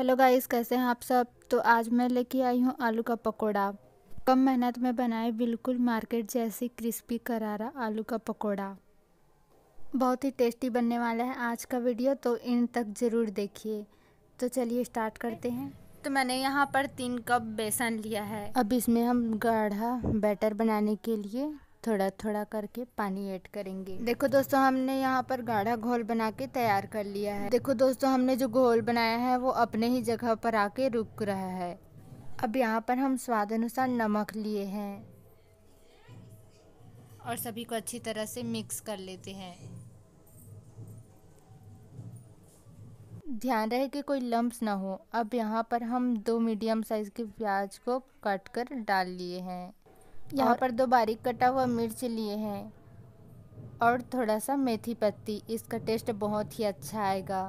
hello guys कैसे हैं आप सब तो आज मैं लेके आई हूँ आलू का पकोड़ा कम मेहनत में बनाए बिल्कुल मार्केट जैसी क्रिस्पी करारा आलू का पकोड़ा बहुत ही टेस्टी बनने वाला है आज का वीडियो तो इन तक ज़रूर देखिए तो चलिए स्टार्ट करते हैं तो मैंने यहाँ पर तीन कप बेसन लिया है अब इसमें हम गाढ़ा बैटर बनाने के लिए थोड़ा थोड़ा करके पानी ऐड करेंगे देखो दोस्तों हमने यहाँ पर गाढ़ा घोल बना के तैयार कर लिया है देखो दोस्तों हमने जो घोल बनाया है वो अपने ही जगह पर आके रुक रहा है अब यहाँ पर हम स्वाद अनुसार नमक लिए हैं और सभी को अच्छी तरह से मिक्स कर लेते हैं ध्यान रहे कि कोई लम्ब ना हो अब यहाँ पर हम दो मीडियम साइज़ के प्याज को कट कर डाल लिए हैं यहाँ पर दो बारीक कटा हुआ मिर्च लिए हैं और थोड़ा सा मेथी पत्ती इसका टेस्ट बहुत ही अच्छा आएगा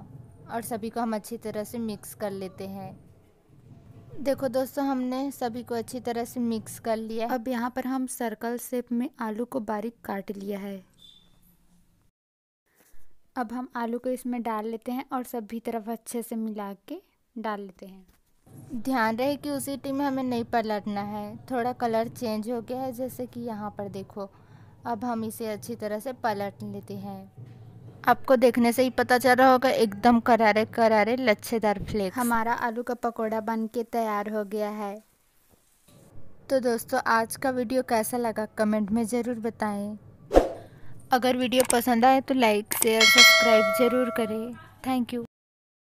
और सभी को हम अच्छी तरह से मिक्स कर लेते हैं देखो दोस्तों हमने सभी को अच्छी तरह से मिक्स कर लिया अब यहाँ पर हम सर्कल शेप में आलू को बारीक काट लिया है अब हम आलू को इसमें डाल लेते हैं और सभी तरफ अच्छे से मिला के डाल लेते हैं ध्यान रहे कि उसी टीम में हमें नहीं पलटना है थोड़ा कलर चेंज हो गया है जैसे कि यहाँ पर देखो अब हम इसे अच्छी तरह से पलट लेते हैं आपको देखने से ही पता चल रहा होगा एकदम करारे करारे लच्छेदार फ्लेक्स हमारा आलू का पकौड़ा बन के तैयार हो गया है तो दोस्तों आज का वीडियो कैसा लगा कमेंट में ज़रूर बताएं अगर वीडियो पसंद आए तो लाइक शेयर सब्सक्राइब ज़रूर करें थैंक यू